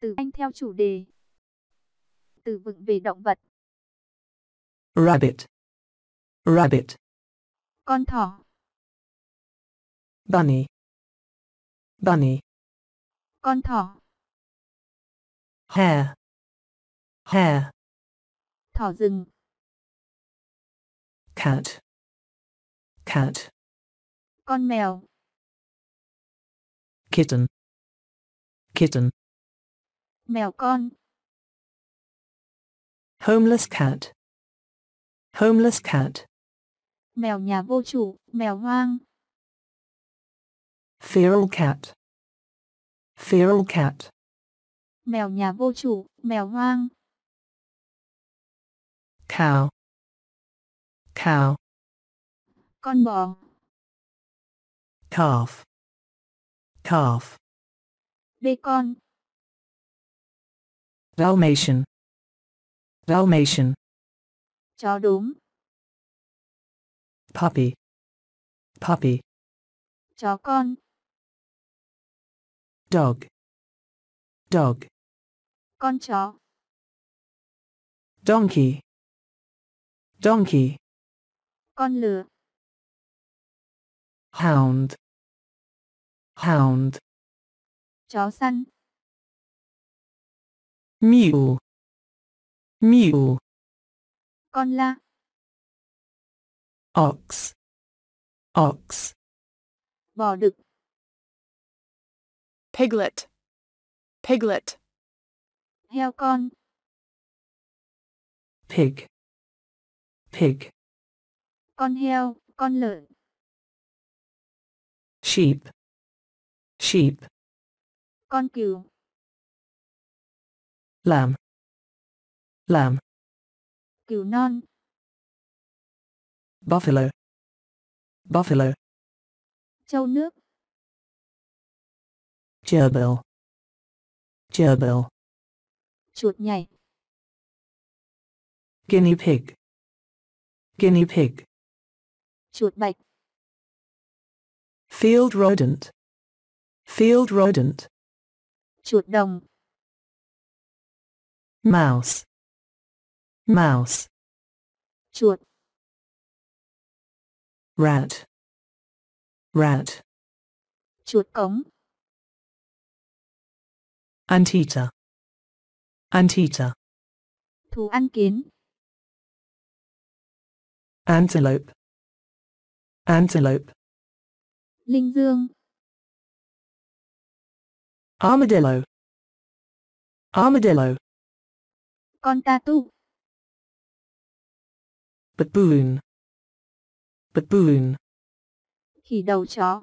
Từ Anh theo chủ đề. Từ vựng về động vật. Rabbit. Rabbit. Con thỏ. Bunny. Bunny. Con thỏ. Hare. Hare. Thỏ rừng. Cat. Cat. Con mèo. Kitten. Kitten. Mèo con. Homeless cat. Homeless cat. Mèo nhà vô chủ, mèo hoang. Feral cat. Feral cat. Mèo nhà vô chủ, mèo hoang. Cow. Cow. Con bò. Calf. Calf. con. Dalmatian. Dalmatian. Chó đúng. Puppy. Puppy. Chó con. Dog. Dog. Con chó. Donkey. Donkey. Con lừa. Hound. Hound. Chó săn. Miu. Miu. Con la. Ox. Ox. Bò đực. Piglet. Piglet. Heo con. Pig. Pig. Con heo, con lợn. Sheep. Sheep. Con cừu làm làm cừu non buffalo buffalo châu nước gerbil gerbil chuột nhảy guinea pig guinea pig chuột bạch field rodent field rodent chuột đồng mouse mouse chuột rat rat chuột cống anteater anteater thú ăn kiến antelope antelope linh dương armadillo armadillo Con ta tu. Baboon. Baboon. Khỉ đầu chó.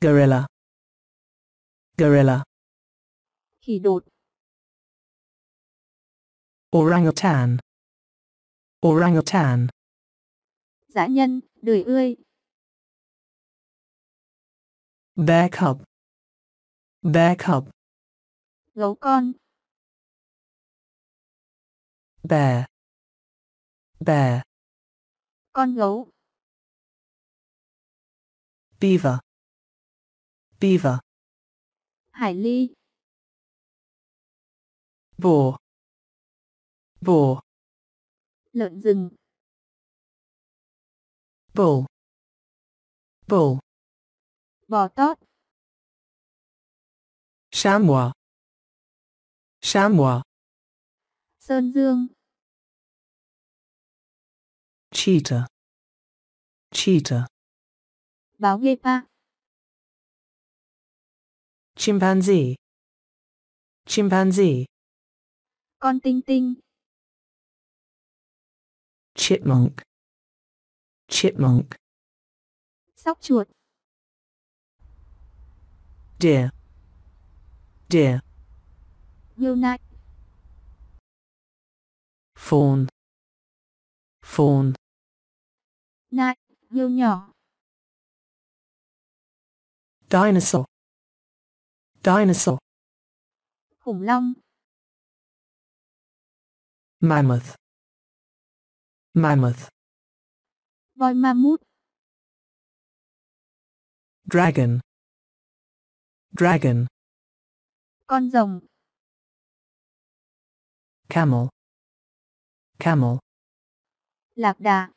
Gorilla. Gorilla. Khỉ đột. Orangutan. Orangutan. Dã nhân, đời ươi. Bear cub. Bear cub. Gấu con bear, bear, Con gấu. Beaver. Beaver. Hải ly. boar, boar, Lợn rừng. Bull. Bull. Bò tót. Chamois. Chamois. Sơn dương cheetah, cheetah, báo ghê pa chimpanzee chimpanzee con tinh tinh chipmunk chipmunk sóc chuột deer deer ngưu nai fawn fawn nai, hươu nhỏ. Dinosaur. Dinosaur. Khủng long. Mammoth. Mammoth. Voi mammoth, Dragon. Dragon. Con rồng. Camel. Camel. Lạc đà.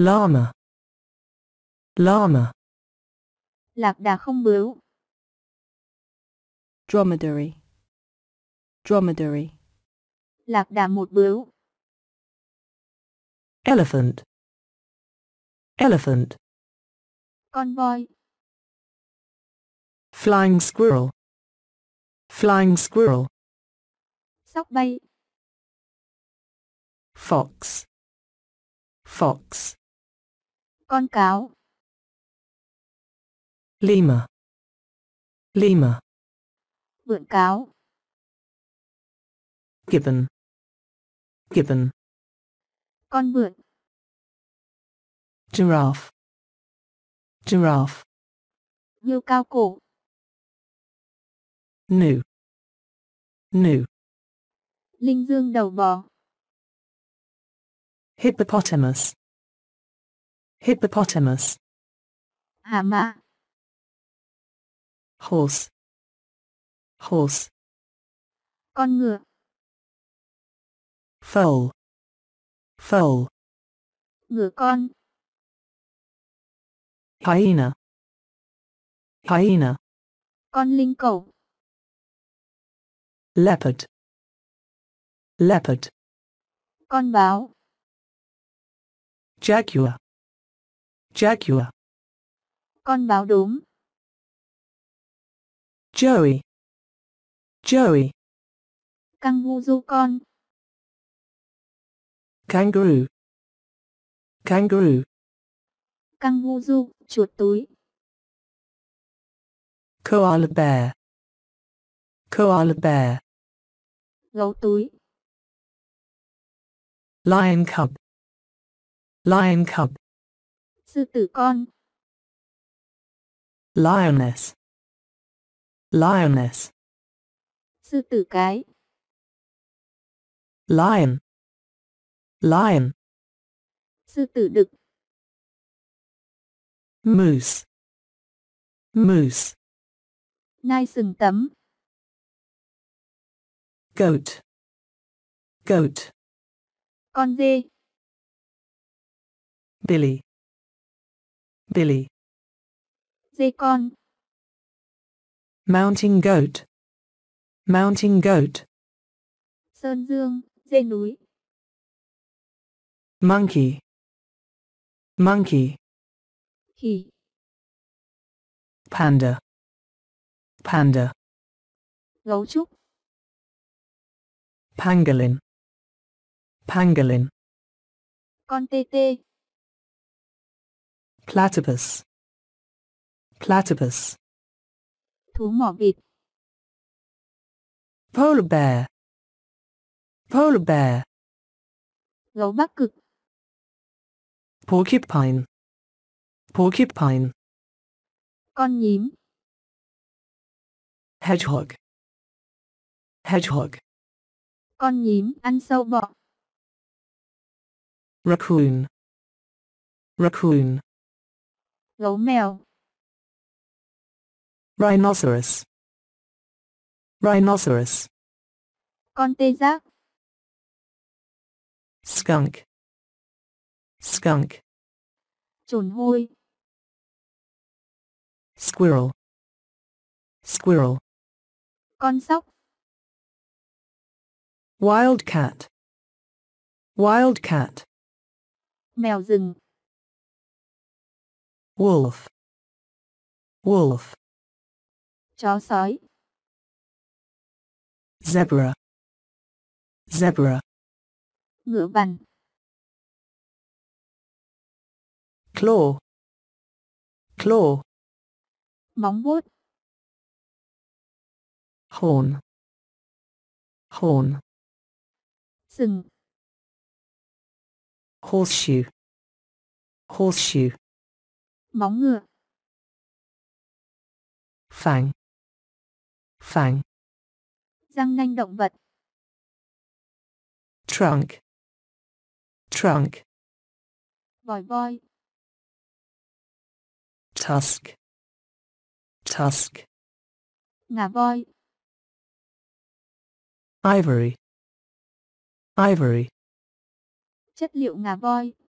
Llama. Llama. Lạc đà không bướu. Dromedary. Dromedary. Lạc đà một bướu. Elephant. Elephant. Con voi. Flying squirrel. Flying squirrel. Sóc bay. Fox. Fox. Con cáo. Lima. Lima. Vượn cáo. Gibbon. Gibbon. Con vượn. Giraffe. Giraffe. Ngưu cao cổ. Nữ. Nữ. Linh dương đầu bò. Hippopotamus. Hippopotamus. Ama. Horse. Horse. Con ngựa. Foal. Foal. Ngựa con. Hyena. Hyena. Con linh cẩu. Leopard. Leopard. Con báo. Jaguar. Jaguar. Con báo đốm. Joey. Joey. Kangu con. Kangaroo. Kangaroo. Kangu chuột túi. Koala bear. Koala bear. Gấu túi. Lion cub. Lion cub. Sư tử con. Lioness. Lioness. Sư tử cái. Lion. Lion. Sư tử đực. Moose. Moose. Nai sừng tấm. Goat. Goat. Con dê. Billy. Billy. Dê con. Mountain goat. Mountain goat. Sơn dương, dê núi. Monkey. Monkey. Khỉ. Panda. Panda. Gấu trúc. Pangolin. Pangolin. Con tê tê. platypus platypus thú mỏ vịt polar bear polar bear gấu bắc cực porcupine porcupine con nhím hedgehog hedgehog con nhím ăn sâu bọ raccoon raccoon gấu mèo rhinoceros rhinoceros con tê giác skunk skunk chồn hôi squirrel squirrel con sóc wildcat wildcat mèo rừng wolf wolf chó sói zebra zebra ngựa vằn claw claw móng vuốt horn horn sừng horseshoe horseshoe móng ngựa phản phản răng nanh động vật trunk trunk vòi voi tusk tusk ngà voi ivory ivory chất liệu ngà voi